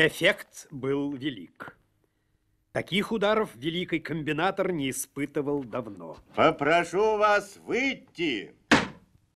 Эффект был велик. Таких ударов великий комбинатор не испытывал давно. Попрошу вас выйти.